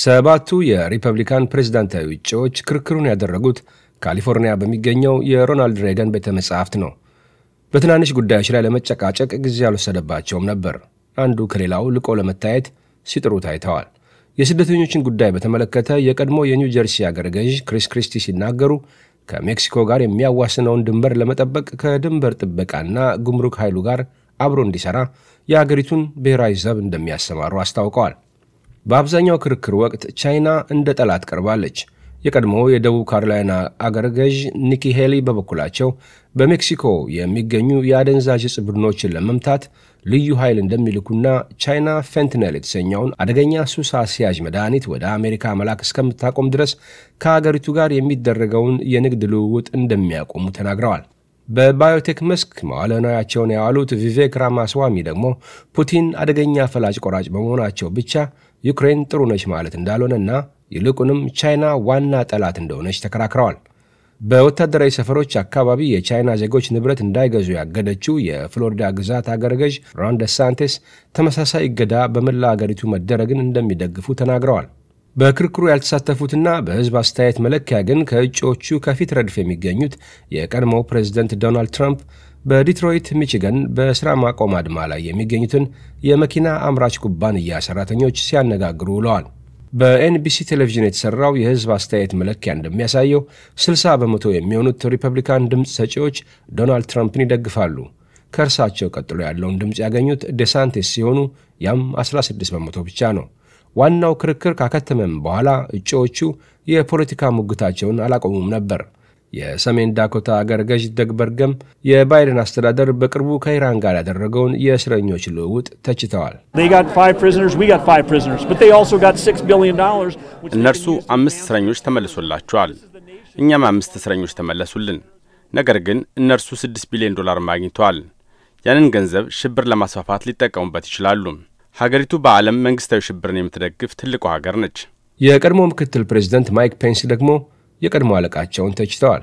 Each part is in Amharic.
ሰባቱ የሪፐብሊካን ፕሬዝዳንታዊ እጩዎች ክርክሩን ያደረጉት ካሊፎርኒያ በሚገኘው የሮናልድ ሬገን ቤተ መጻሕፍት ነው። በትናንሽ ጉዳዮች ላይ ለመጨቃጨቅ ጊዜ አልወሰደባቸውም ነበር። አንዱ ከሌላው ልቆ ለመታየት ሲጥሩ ታይተዋል። የስደተኞችን ጉዳይ በተመለከተ የቀድሞ የኒው ጀርሲ አገረ ገዥ ክሪስ ክሪስቲ ሲናገሩ ከሜክሲኮ ጋር የሚያዋስነውን ድንበር ለመጠበቅ ከድንበር ጥበቃና ጉምሩክ ኃይሉ ጋር አብሮ እንዲሰራ የአገሪቱን ብሔራዊ ዘብ እንደሚያሰማሩ አስታውቀዋል። በአብዛኛው ክርክር ወቅት ቻይና እንደ ጠላት ቀርባለች። የቀድሞ የደቡብ ካሮላይና አገር ገዥ ኒኪ ሄሊ በበኩላቸው በሜክሲኮ የሚገኙ የአደንዛዥ ዕፅ ቡድኖችን ለመምታት ልዩ ኃይል እንደሚልኩና ቻይና ፌንትነል የተሰኘውን አደገኛ ሱስ አስያዥ መድኃኒት ወደ አሜሪካ መላክ እስከምታቆም ድረስ ከአገሪቱ ጋር የሚደረገውን የንግድ ልውውጥ እንደሚያቆሙ ተናግረዋል። በባዮቴክ መስክ መዋለ ንዋያቸውን ያዋሉት ቪቬክ ራማስዋሚ ደግሞ ፑቲን አደገኛ ፈላጭ ቆራጭ በመሆናቸው ብቻ ዩክሬን ጥሩ ነች ማለት እንዳልሆነና ይልቁንም ቻይና ዋና ጠላት እንደሆነች ተከራክረዋል። በወታደራዊ ሰፈሮች አካባቢ የቻይና ዜጎች ንብረት እንዳይገዙ ያገደችው የፍሎሪዳ ግዛት አገረ ገዥ ሮን ደሳንቴስ ተመሳሳይ እገዳ በመላ አገሪቱ መደረግን እንደሚደግፉ ተናግረዋል። በክርክሩ ያልተሳተፉትና በሕዝብ አስተያየት መለኪያ ግን ከእጩዎቹ ከፊት ረድፍ የሚገኙት የቀድሞው ፕሬዚደንት ዶናልድ ትራምፕ በዲትሮይት ሚችገን በሥራ ማቆም አድማ ላይ የሚገኙትን የመኪና አምራች ኩባንያ ሠራተኞች ሲያነጋግሩ ውለዋል። በኤንቢሲ ቴሌቪዥን የተሠራው የሕዝብ አስተያየት መለኪያ እንደሚያሳየው 60 በመቶ የሚሆኑት ሪፐብሊካን ድምፅ ሰጪዎች ዶናልድ ትራምፕን ይደግፋሉ። ከእርሳቸው ቀጥሎ ያለውን ድምፅ ያገኙት ዴሳንቴስ ሲሆኑ ያም 16 በመቶ ብቻ ነው። ዋናው ክርክር ካከተመም በኋላ እጩዎቹ የፖለቲካ ሙግታቸውን አላቆሙም ነበር። የሰሜን ዳኮታ አገር ገዥ ደግበርገም የባይደን አስተዳደር በቅርቡ ከኢራን ጋር ያደረገውን የእስረኞች ልውውጥ ተችተዋል። እነርሱ አምስት እስረኞች ተመልሶላቸዋል፣ እኛም አምስት እስረኞች ተመለሱልን። ነገር ግን እነርሱ ስድስት ቢሊዮን ዶላር ማግኝተዋል። ያንን ገንዘብ ሽብር ለማስፋፋት ሊጠቀሙበት ይችላሉ። ሀገሪቱ በዓለም መንግስታዊ ሽብርን የምትደግፍ ትልቁ ሀገር ነች። የቀድሞ ምክትል ፕሬዚደንት ማይክ ፔንስ ደግሞ የቀድሞ አለቃቸውን ተችተዋል።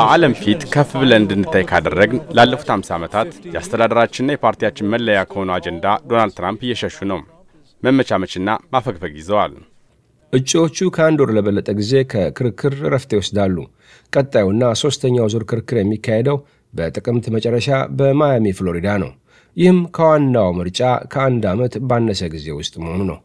በዓለም ፊት ከፍ ብለን እንድንታይ ካደረግን ላለፉት 50 ዓመታት የአስተዳደራችንና የፓርቲያችን መለያ ከሆኑ አጀንዳ ዶናልድ ትራምፕ እየሸሹ ነው። መመቻመችና ማፈግፈግ ይዘዋል። እጩዎቹ ከአንድ ወር ለበለጠ ጊዜ ከክርክር እረፍት ይወስዳሉ። ቀጣዩና ሦስተኛው ዙር ክርክር የሚካሄደው በጥቅምት መጨረሻ በማያሚ ፍሎሪዳ ነው። ይህም ከዋናው ምርጫ ከአንድ ዓመት ባነሰ ጊዜ ውስጥ መሆኑ ነው።